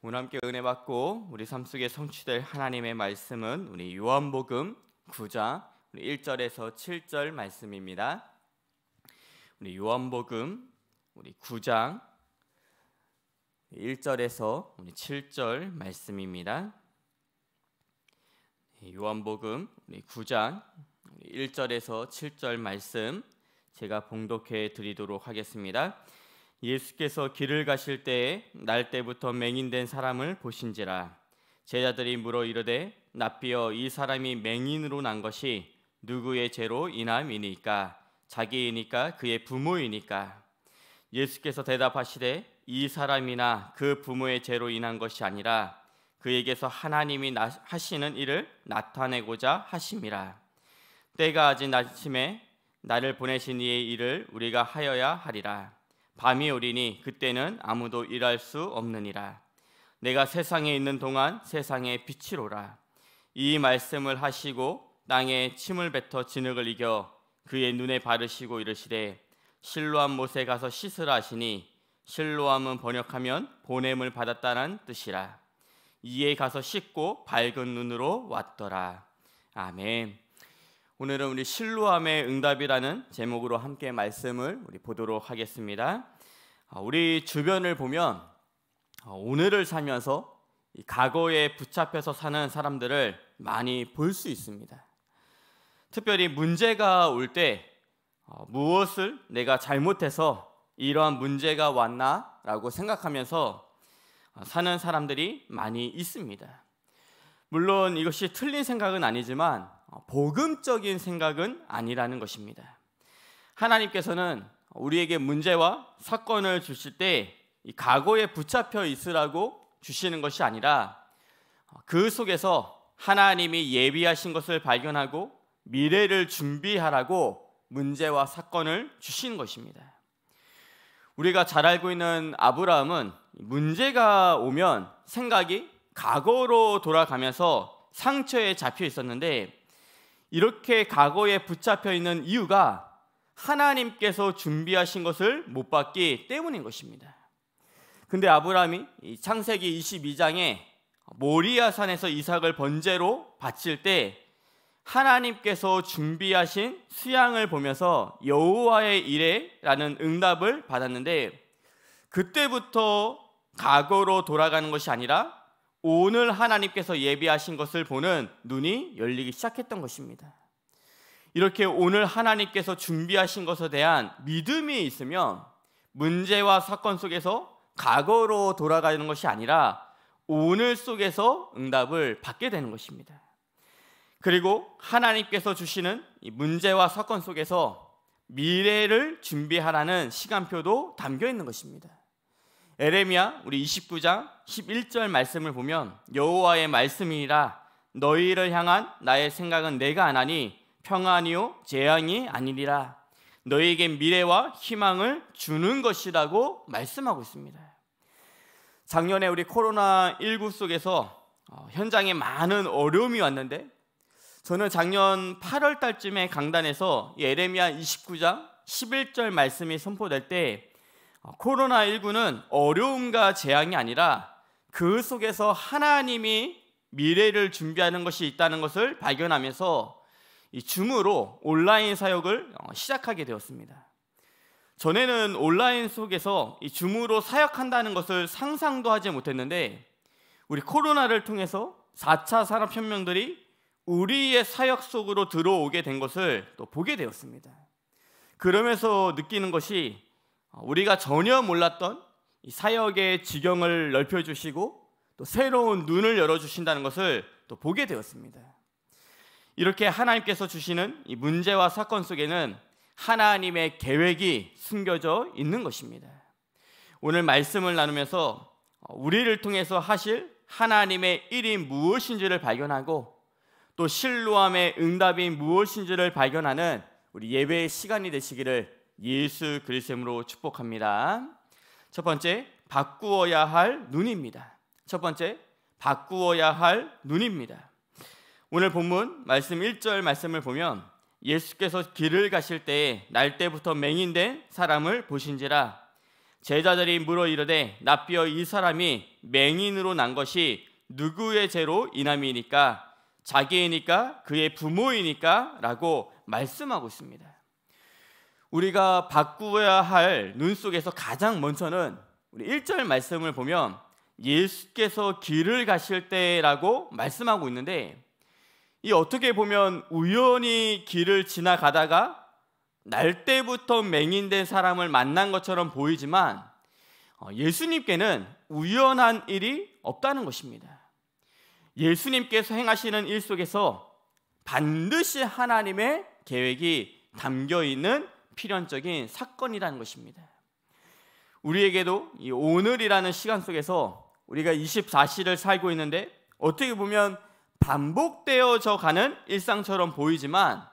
오늘 함께 은혜 받고 우리 삶 속에 성취될 하나님의 말씀은 우리 요한복음 9장 1절에서 7절 말씀입니다. 우리 요한복음 우리 9장 1절에서 우리 7절 말씀입니다. 요한복음 우리 9장 1절에서 7절 말씀 제가 봉독해 드리도록 하겠습니다. 예수께서 길을 가실 때에 날 때부터 맹인된 사람을 보신지라 제자들이 물어 이르되 나비어이 사람이 맹인으로 난 것이 누구의 죄로 인함이니까 자기이니까 그의 부모이니까 예수께서 대답하시되 이 사람이나 그 부모의 죄로 인한 것이 아니라 그에게서 하나님이 하시는 일을 나타내고자 하심이라 때가 아직 낮침에 나를 보내신 이의 일을 우리가 하여야 하리라 밤이 오리니 그때는 아무도 일할 수 없느니라. 내가 세상에 있는 동안 세상의 빛이로라. 이 말씀을 하시고 땅에 침을 뱉어 진흙을 이겨 그의 눈에 바르시고 이르시되 실로암 못에 가서 씻으라 하시니 실로암은 번역하면 보냄을 받았다는 뜻이라. 이에 가서 씻고 밝은 눈으로 왔더라. 아멘. 오늘은 우리 실루암의 응답이라는 제목으로 함께 말씀을 우리 보도록 하겠습니다. 아, 우리 주변을 보면 아, 오늘을 살면서 과거에 붙잡혀서 사는 사람들을 많이 볼 수 있습니다. 특별히 문제가 올때 아, 무엇을 내가 잘못해서 이러한 문제가 왔나라고 생각하면서 사는 사람들이 많이 있습니다. 물론 이것이 틀린 생각은 아니지만 어, 복음적인 생각은 아니라는 것입니다. 하나님께서는 우리에게 문제와 사건을 주실 때 과거에 붙잡혀 있으라고 주시는 것이 아니라 어, 그 속에서 하나님이 예비하신 것을 발견하고 미래를 준비하라고 문제와 사건을 주신 것입니다. 우리가 잘 알고 있는 아브라함은 문제가 오면 생각이 과거로 돌아가면서 상처에 잡혀 있었는데 이렇게 과거에 붙잡혀 있는 이유가 하나님께서 준비하신 것을 못 받기 때문인 것입니다. 근데 아브라함이 창세기 22장에 모리아 산에서 이삭을 번제로 바칠 때 하나님께서 준비하신 수양을 보면서 여호와의 일에라는 응답을 받았는데 그때부터 과거로 돌아가는 것이 아니라 오늘 하나님께서 예비하신 것을 보는 눈이 열리기 시작했던 것입니다. 이렇게 오늘 하나님께서 준비하신 것에 대한 믿음이 있으면 문제와 사건 속에서 과거로 돌아가는 것이 아니라 오늘 속에서 응답을 받게 되는 것입니다. 그리고 하나님께서 주시는 문제와 사건 속에서 미래를 준비하라는 시간표도 담겨 있는 것입니다. 에레미야 우리 29장 11절 말씀을 보면 여호와의 말씀이라 너희를 향한 나의 생각은 내가 안 하니 평안이요 재앙이 아니리라 너희에게 미래와 희망을 주는 것이라고 말씀하고 있습니다. 작년에 우리 코로나 19 속에서 어, 현장에 많은 어려움이 왔는데 저는 작년 8월 달쯤에 강단에서 에레미야 29장 11절 말씀이 선포될 때 어, 코로나19는 어려움과 재앙이 아니라 그 속에서 하나님이 미래를 준비하는 것이 있다는 것을 발견하면서 이 줌으로 온라인 사역을 어, 시작하게 되었습니다. 전에는 온라인 속에서 이 줌으로 사역한다는 것을 상상도 하지 못했는데 우리 코로나를 통해서 4차 산업혁명들이 우리의 사역 속으로 들어오게 된 것을 또 보게 되었습니다. 그러면서 느끼는 것이 어, 우리가 전혀 몰랐던 사역의 지경을 넓혀주시고 또 새로운 눈을 열어주신다는 것을 또 보게 되었습니다. 이렇게 하나님께서 주시는 이 문제와 사건 속에는 하나님의 계획이 숨겨져 있는 것입니다. 오늘 말씀을 나누면서 어, 우리를 통해서 하실 하나님의 일이 무엇인지를 발견하고 또 실로함의 응답이 무엇인지를 발견하는 우리 예배의 시간이 되시기를 예수 그리스도로 축복합니다. 첫 번째, 바꾸어야 할 눈입니다. 첫 번째, 바꾸어야 할 눈입니다. 오늘 본문 말씀 1절 말씀을 보면 예수께서 길을 가실 때에 날때부터 맹인된 사람을 보신지라 제자들이 물어 이르되 납비어 이 사람이 맹인으로 난 것이 누구의 죄로 인함이니까 자기이니까 그의 부모이니까라고 말씀하고 있습니다. 우리가 바꾸어야 할 눈 속에서 가장 먼저는 우리 1절 말씀을 보면 예수께서 길을 가실 때라고 말씀하고 있는데 이 어떻게 보면 우연히 길을 지나가다가 날 때부터 맹인된 사람을 만난 것처럼 보이지만 어, 예수님께는 우연한 일이 없다는 것입니다. 예수님께서 행하시는 일 속에서 반드시 하나님의 계획이 담겨 있는 필연적인 사건이라는 것입니다. 우리에게도 이 오늘이라는 시간 속에서 우리가 24시를 살고 있는데 어떻게 보면 반복되어져 가는 일상처럼 보이지만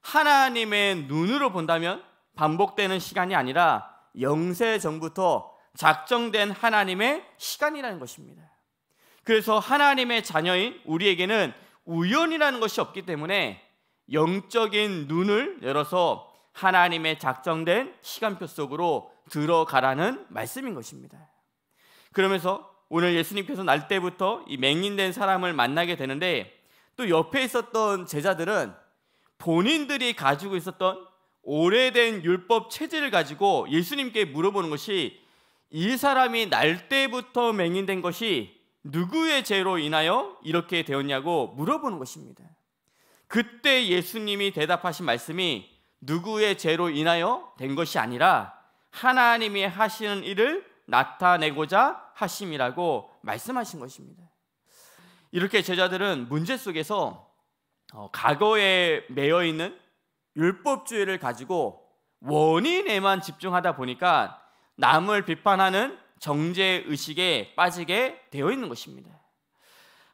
하나님의 눈으로 본다면 반복되는 시간이 아니라 영세 전부터 작정된 하나님의 시간이라는 것입니다. 그래서 하나님의 자녀인 우리에게는 우연이라는 것이 없기 때문에 영적인 눈을 열어서 하나님의 작정된 시간표 속으로 들어가라는 말씀인 것입니다. 그러면서 오늘 예수님께서 날 때부터 이 맹인된 사람을 만나게 되는데 또 옆에 있었던 제자들은 본인들이 가지고 있었던 오래된 율법 체질을 가지고 예수님께 물어보는 것이 이 사람이 날 때부터 맹인된 것이 누구의 죄로 인하여 이렇게 되었냐고 물어보는 것입니다. 그때 예수님이 대답하신 말씀이 누구의 죄로 인하여 된 것이 아니라 하나님이 하시는 일을 나타내고자 하심이라고 말씀하신 것입니다. 이렇게 제자들은 문제 속에서 어, 과거에 매여 있는 율법주의를 가지고 원인에만 집중하다 보니까 남을 비판하는 정죄 의식에 빠지게 되어 있는 것입니다.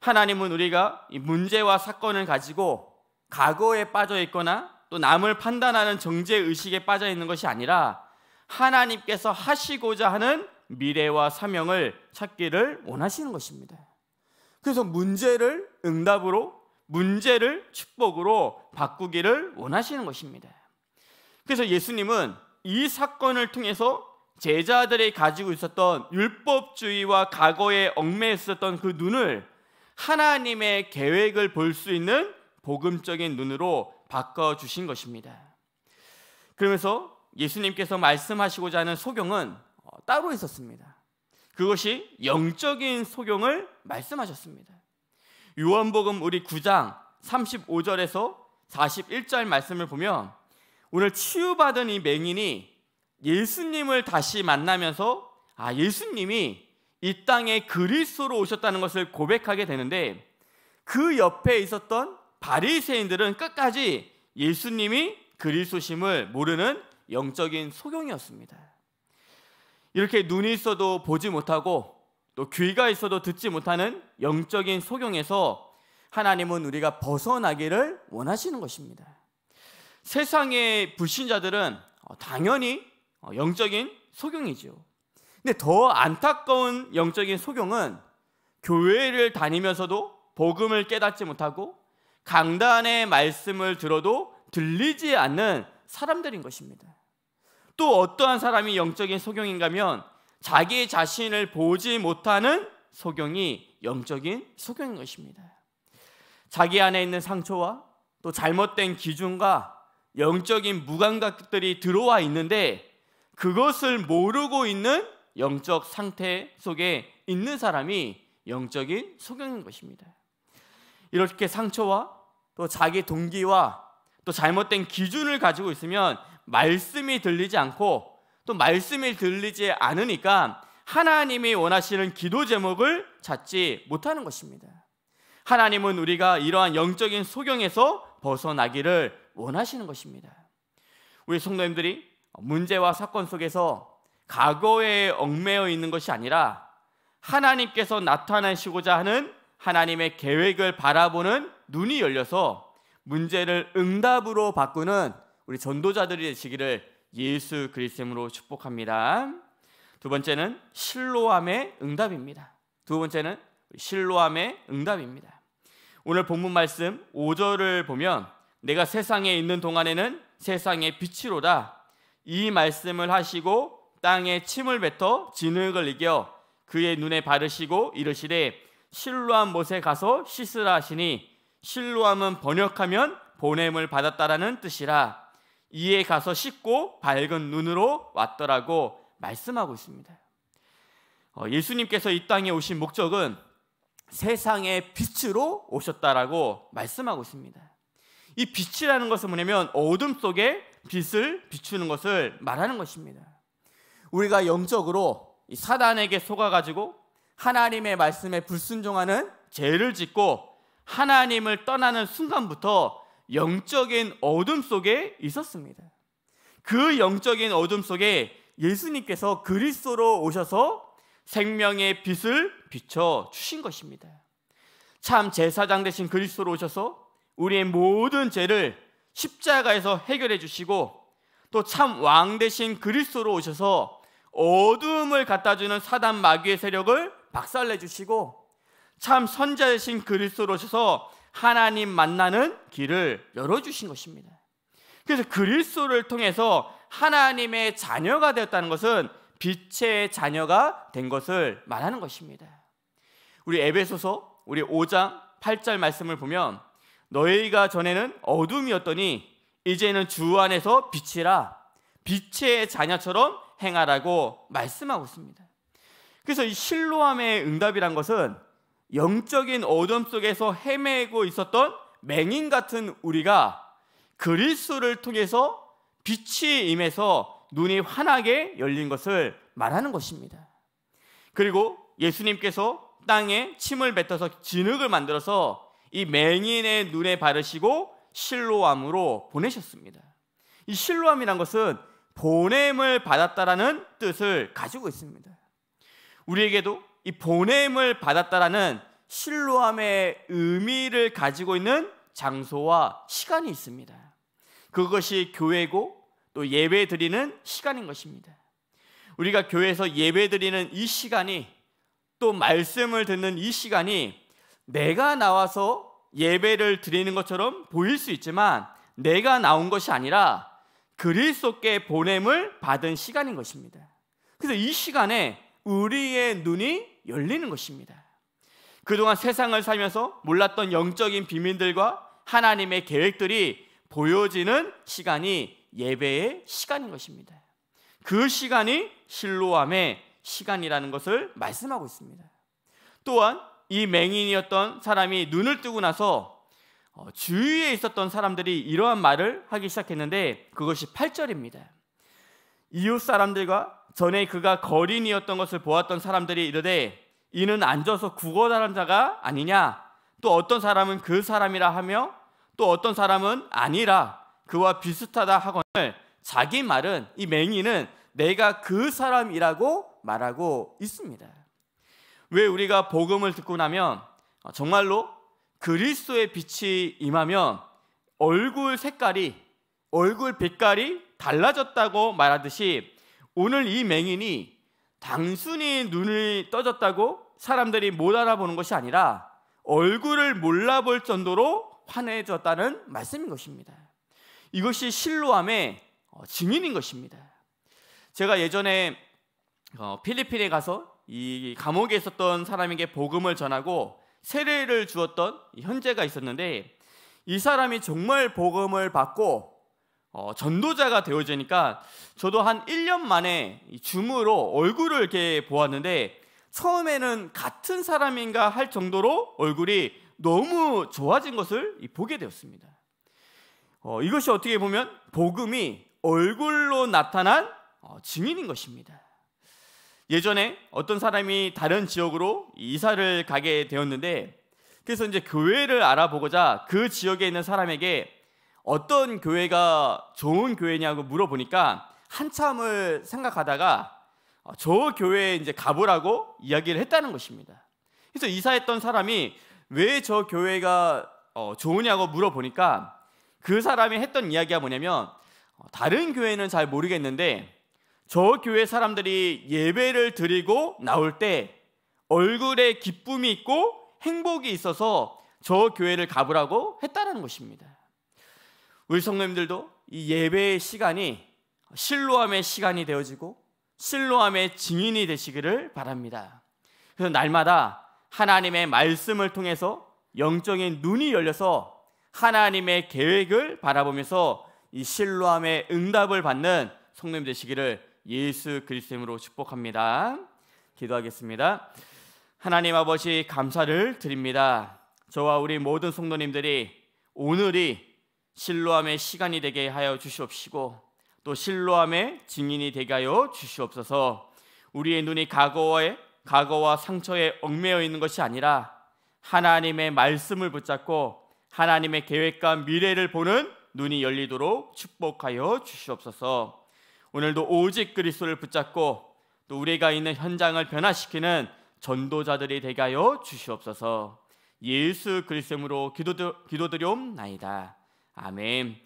하나님은 우리가 문제와 사건을 가지고 과거에 빠져 있거나 또 남을 판단하는 정죄 의식에 빠져 있는 것이 아니라 하나님께서 하시고자 하는 미래와 사명을 찾기를 원하시는 것입니다. 그래서 문제를 응답으로 문제를 축복으로 바꾸기를 원하시는 것입니다. 그래서 예수님은 이 사건을 통해서 제자들이 가지고 있었던 율법주의와 과거에 얽매였었던 그 눈을 하나님의 계획을 볼 수 있는 복음적인 눈으로 바꿔 주신 것입니다. 그러면서 예수님께서 말씀하시고자 하는 소경은 어, 따로 있었습니다. 그것이 영적인 소경을 말씀하셨습니다. 요한복음 우리 9장 35절에서 41절 말씀을 보면 오늘 치유받은 이 맹인이 예수님을 다시 만나면서 아 예수님이 이 땅에 그리스도로 오셨다는 것을 고백하게 되는데 그 옆에 있었던 바리새인들은 끝까지 예수님이 그리스도심을 모르는 영적인 소경이었습니다. 이렇게 눈이 있어도 보지 못하고 또 귀가 있어도 듣지 못하는 영적인 소경에서 하나님은 우리가 벗어나기를 원하시는 것입니다. 세상의 불신자들은 어, 당연히 어, 영적인 소경이죠. 근데 더 안타까운 영적인 소경은 교회를 다니면서도 복음을 깨닫지 못하고 강단의 말씀을 들어도 들리지 않는 사람들인 것입니다. 또 어떠한 사람이 영적인 소경인가면 자기 자신을 보지 못하는 소경이 영적인 소경인 것입니다. 자기 안에 있는 상처와 또 잘못된 기준과 영적인 무감각들이 들어와 있는데 그것을 모르고 있는 영적 상태 속에 있는 사람이 영적인 소경인 것입니다. 이렇게 상처와 또 자기 동기와 또 잘못된 기준을 가지고 있으면 말씀이 들리지 않고 또 말씀이 들리지 않으니까 하나님이 원하시는 기도 제목을 찾지 못하는 것입니다. 하나님은 우리가 이러한 영적인 소경에서 벗어나기를 원하시는 것입니다. 우리 성도님들이 문제와 사건 속에서 과거에 얽매여 있는 것이 아니라 하나님께서 나타내시고자 하는 하나님의 계획을 바라보는 눈이 열려서 문제를 응답으로 바꾸는 우리 전도자들이 되시기를 예수 그리스도로 축복합니다. 두 번째는 실로함의 응답입니다. 두 번째는 실로함의 응답입니다. 오늘 본문 말씀 5절을 보면 내가 세상에 있는 동안에는 세상의 빛이로다 이 말씀을 하시고 땅에 침을 뱉어 진흙을 이겨 그의 눈에 바르시고 이르시되 실루암 못에 가서 씻으라 하시니 실루암은 번역하면 보냄을 받았다라는 뜻이라 이에 가서 씻고 밝은 눈으로 왔더라고 말씀하고 있습니다. 어, 예수님께서 이 땅에 오신 목적은 세상의 빛으로 오셨다라고 말씀하고 있습니다. 이 빛이라는 것은 뭐냐면 어둠 속에 빛을 비추는 것을 말하는 것입니다. 우리가 영적으로 사단에게 속아가지고 하나님의 말씀에 불순종하는 죄를 짓고 하나님을 떠나는 순간부터 영적인 어둠 속에 있었습니다. 그 영적인 어둠 속에 예수님께서 그리스도로 오셔서 생명의 빛을 비춰 주신 것입니다. 참 제사장 대신 그리스도로 오셔서 우리의 모든 죄를 십자가에서 해결해 주시고 또 참 왕 대신 그리스도로 오셔서 어둠을 갖다 주는 사단 마귀의 세력을 박살내 주시고 참 선자이신 그리스도로셔서 하나님 만나는 길을 열어 주신 것입니다. 그래서 그리스도를 통해서 하나님의 자녀가 되었다는 것은 빛의 자녀가 된 것을 말하는 것입니다. 우리 에베소서 우리 5장 8절 말씀을 보면 너희가 전에는 어둠이었더니 이제는 주 안에서 빛이라 빛의 자녀처럼 행하라고 말씀하고 있습니다. 그래서 이 실로함의 응답이란 것은 영적인 어둠 속에서 헤매고 있었던 맹인 같은 우리가 그리스도를 통해서 빛이 임해서 눈이 환하게 열린 것을 말하는 것입니다. 그리고 예수님께서 땅에 침을 뱉어서 진흙을 만들어서 이 맹인의 눈에 바르시고 실로함으로 보내셨습니다. 이 실로함이란 것은 보냄을 받았다라는 뜻을 가지고 있습니다. 우리에게도 이 보냄을 받았다라는 실로함의 의미를 가지고 있는 장소와 시간이 있습니다. 그것이 교회고 또 예배 드리는 시간인 것입니다. 우리가 교회에서 예배 드리는 이 시간이 또 말씀을 듣는 이 시간이 내가 나와서 예배를 드리는 것처럼 보일 수 있지만 내가 나온 것이 아니라 그리스도께 보냄을 받은 시간인 것입니다. 그래서 이 시간에 우리의 눈이 열리는 것입니다. 그동안 세상을 살면서 몰랐던 영적인 비밀들과 하나님의 계획들이 보여지는 시간이 예배의 시간인 것입니다. 그 시간이 실로함의 시간이라는 것을 말씀하고 있습니다. 또한 이 맹인이었던 사람이 눈을 뜨고 나서 어, 주위에 있었던 사람들이 이러한 말을 하기 시작했는데 그것이 8절입니다. 이웃 사람들과 전에 그가 거린이었던 것을 보았던 사람들이 이르되 이는 앉아서 구걸 다른 자가 아니냐 또 어떤 사람은 그 사람이라 하며 또 어떤 사람은 아니라 그와 비슷하다 하거늘 자기 말은 이 맹인은 내가 그 사람이라고 말하고 있습니다. 왜 우리가 복음을 듣고 나면 어, 정말로 그리스도의 빛이 임하면 얼굴 색깔이 얼굴 빛깔이 갈라졌다고 말하듯이 오늘 이 맹인이 단순히 눈을 떠졌다고 사람들이 못 알아보는 것이 아니라 얼굴을 몰라볼 정도로 환해졌다는 말씀인 것입니다. 이것이 실로함의 어, 증인인 것입니다. 제가 예전에 어, 필리핀에 가서 이 감옥에 있었던 사람에게 복음을 전하고 세례를 주었던 현재가 있었는데 이 사람이 정말 복음을 받고 어, 전도자가 되어지니까 저도 한 1년 만에 줌으로 얼굴을 이렇게 보았는데 처음에는 같은 사람인가 할 정도로 얼굴이 너무 좋아진 것을 보게 되었습니다. 어, 이것이 어떻게 보면 복음이 얼굴로 나타난 어, 증인인 것입니다. 예전에 어떤 사람이 다른 지역으로 이사를 가게 되었는데 그래서 이제 교회를 알아보고자 그 지역에 있는 사람에게 어떤 교회가 좋은 교회냐고 물어보니까 한참을 생각하다가 어, 저 교회에 이제 가보라고 이야기를 했다는 것입니다. 그래서 이사했던 사람이 왜 저 교회가 어, 좋으냐고 물어보니까 그 사람이 했던 이야기가 뭐냐면 어, 다른 교회는 잘 모르겠는데 저 교회 사람들이 예배를 드리고 나올 때 얼굴에 기쁨이 있고 행복이 있어서 저 교회를 가보라고 했다는 것입니다. 우리 성도님들도 이 예배의 시간이 실로함의 시간이 되어지고 실로함의 증인이 되시기를 바랍니다. 그래서 날마다 하나님의 말씀을 통해서 영적인 눈이 열려서 하나님의 계획을 바라보면서 이 실로함의 응답을 받는 성도님 되시기를 예수 그리스도님으로 축복합니다. 기도하겠습니다. 하나님 아버지 감사를 드립니다. 저와 우리 모든 성도님들이 오늘이 실로함의 시간이 되게 하여 주시옵시고 또 실로함의 증인이 되게 하여 주시옵소서. 우리의 눈이 과거에 과거와 상처에 얽매여 있는 것이 아니라 하나님의 말씀을 붙잡고 하나님의 계획과 미래를 보는 눈이 열리도록 축복하여 주시옵소서. 오늘도 오직 그리스도를 붙잡고 또 우리가 있는 현장을 변화시키는 전도자들이 되게 하여 주시옵소서. 예수 그리스도로 기도드, 기도드리옵나이다. 아멘.